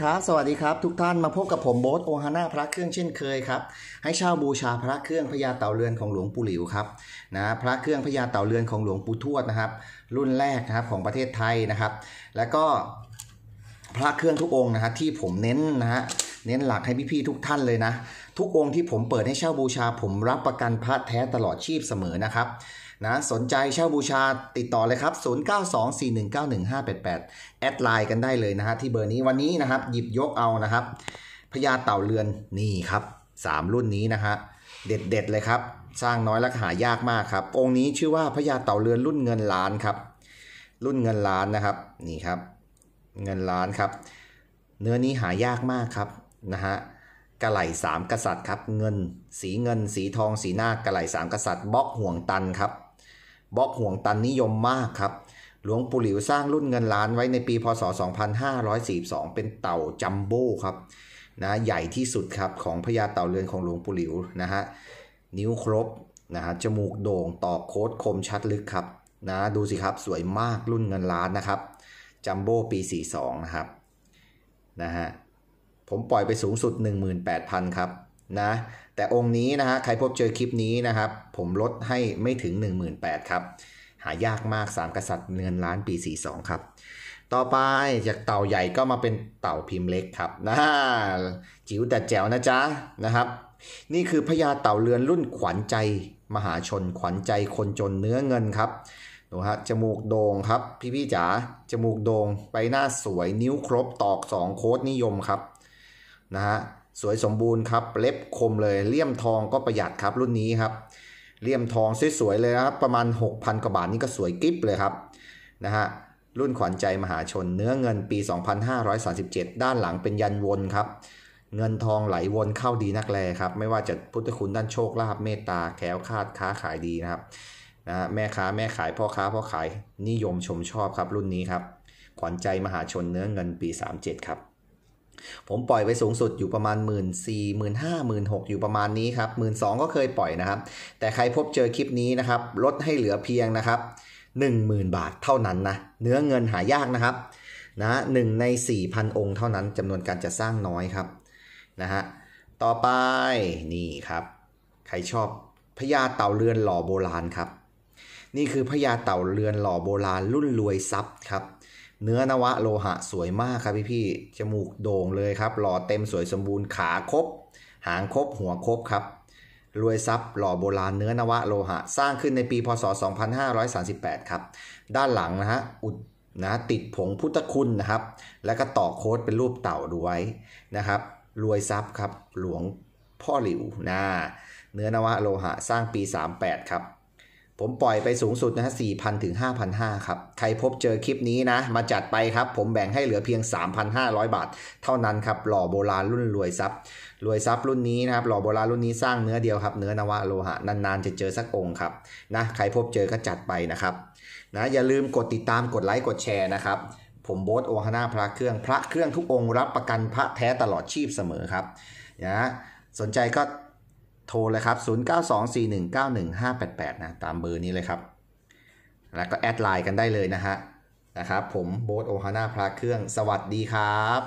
ครับสวัสดีครับ ทุกท่านมาพบกับผมโบ๊ทโอฮาน่าพระเครื่องเช่นเคยครับให้เช่าบูชาพระเครื่องพญาเต่าเรือนของหลวงปู่หลิวครับนะพระเครื่องพญาเต่าเรือนของหลวงปู่ทวดนะครับ รุ่นแรกนะครับของประเทศไทยนะครับ แล้วก็พระเครื่องทุกองค์นะครับที่ผมเน้นนะฮะเน้นหลักให้พี่ๆทุกท่านเลยนะทุกองค์ที่ผมเปิดให้เช่าบูชาผมรับประกันพระแท้ตลอดชีพเสมอนะครับนะสนใจเช่าบูชาติดต่อเลยครับ 0924191588แอดไลน์กันได้เลยนะฮะที่เบอร์นี้วันนี้นะครับ หยิบยกเอานะครับพญาเต่าเรือนนี่ครับ 3 รุ่นนี้นะฮะเด็ดๆเลยครับ สร้างน้อยและหายากมากครับ องค์นี้ชื่อว่าพญาเต่าเรือนรุ่นเงินล้านครับ รุ่นเงินล้านนะครับนี่ครับ เงินล้านครับ เนื้อนี้หายากมากครับนะฮะกระไหล่สามกษัตริย์ครับเงินสีเงิน สีทองสีหน้ากระไหล่สามกษัตริย์บล็อกห่วงตันครับบล็อกห่วงตันนิยมมากครับ หลวงปู่หลิวสร้างรุ่นเงินล้านไว้ในปี พศ 2542 เป็นเต่าจัมโบ้ครับนะใหญ่ที่สุดครับของพญาเต่าเรือนของหลวงปู่หลิวนะฮะนิ้วครบนะฮะจมูกโด่งตอกโคตรคมชัดลึกครับนะดูสิครับสวยมากรุ่นเงินล้านนะครับจัมโบ้ปี42นะครับนะฮะผมปล่อยไปสูงสุด 18,000ครับนะ แต่องค์นี้นะฮะ ใครพบเจอคลิปนี้นะครับ ผมลดให้ไม่ถึง 18,000ครับ หายากมาก 3 กษัตริย์เงินล้านปี 42 ครับ ต่อไป จากเต่าใหญ่ก็มาเป็นเต่าพิมพ์เล็กครับนะจิ๋วแต่แจ๋วนะจ๊ะ นะครับ นี่คือพญาเต่าเรือนรุ่นขวัญใจ มหาชนขวัญใจคนจนเนื้อเงินครับ ดูฮะ จมูกโด่งครับพี่พี่จ๋า จมูกโด่งใบหน้าสวยนิ้วครบตอกสองโคตรนิยมครับนะฮะสวยสมบูรณ์ครับเล็บคมเลยเลี่ยมทองก็ประหยัดครับรุ่นนี้ครับเลี่ยมทองสวยๆเลยนะครับประมาณ 6,000 กว่าบาทนี่ก็สวยกิ๊บเลยครับนะฮะรุ่นขวัญใจมหาชนเนื้อเงินปี 2537 ด้านหลังเป็นยันวนครับเงินทองไหลวนเข้าดีนักแลครับไม่ว่าจะพุทธคุณด้านโชคลาภเมตตาแ้วคาดค้าขายดีนะครับนะแม่ค้าแม่ขาย พ่อค้า พ่อขายนิยมชมชอบครับรุ่นนี้ครับขวัญใจมหาชนเนื้อเงินปี 37ครับผมปล่อยไปสูงสุดอยู่ประมาณ1 4ื่นสี่หมื่นห้าหมื่นหกอยู่ประมาณนี้ครับหมื่นสองก็เคยปล่อยนะครับ แต่ใครพบเจอคลิปนี้นะครับ ลดให้เหลือเพียงนะครับ 10,000 บาทเท่านั้นนะเนื้อเงินหายากนะครับนะหนึ่งใน4,000องค์เท่านั้นจำนวนการจะสร้างน้อยครับนะฮะต่อไปนี่ครับ ใครชอบพญาเต่าเรือนหล่อโบราณครับ นี่คือพญาเต่าเรือนหล่อโบราณรุ่นรวยทรัพย์ครับเนื้อนวะโลหะ สวยมากครับพี่พี่จมูกโด่งเลยครับหล่อเต็มสวยสมบูรณ์ขาครบหางครบหัวครบครับ รวยทรัพย์หล่อโบราณเนื้อนวะโลหะสร้างขึ้นในปีพศ 2538 ครับ ด้านหลังนะฮะอุดนะติดผงพุทธคุณนะครับ แล้วก็ต่อโค้ดเป็นรูปเต่าดูไว้นะครับ รวยทรัพย์ครับหลวงพ่อหลิวนะเนื้อนวะโลหะ สร้างปี 38 ครับผมปล่อยไปสูงสุดนะฮะ4,000 ถึง 5,500ครับใครพบเจอคลิปนี้นะ มาจัดไปครับ ผมแบ่งให้เหลือเพียง 3,500 บาท เท่านั้นครับ หล่อโบราณรุ่นรวยทรัพย์ รวยทรัพย์รุ่นนี้นะครับ หล่อโบราณรุ่นนี้สร้างเนื้อเดียวครับ เนื้อนวะโลหะ นานๆ จะเจอสักองค์ครับ นะ ใครพบเจอก็จัดไปนะครับ นะอย่าลืมกดติดตาม กดไลค์ กดแชร์นะครับ ผมโบสโอฮาน่าพระเครื่อง พระเครื่องทุกองค์รับประกันพระแท้ตลอดชีพเสมอครับ นะสนใจก็โทรเลยครับ 0924191588นะ ตามเบอร์นี้เลยครับ แล้วก็แอดไลน์กันได้เลยนะฮะ นะครับ ผมโบ๊ทโอฮาน่าพระเครื่อง สวัสดีครับ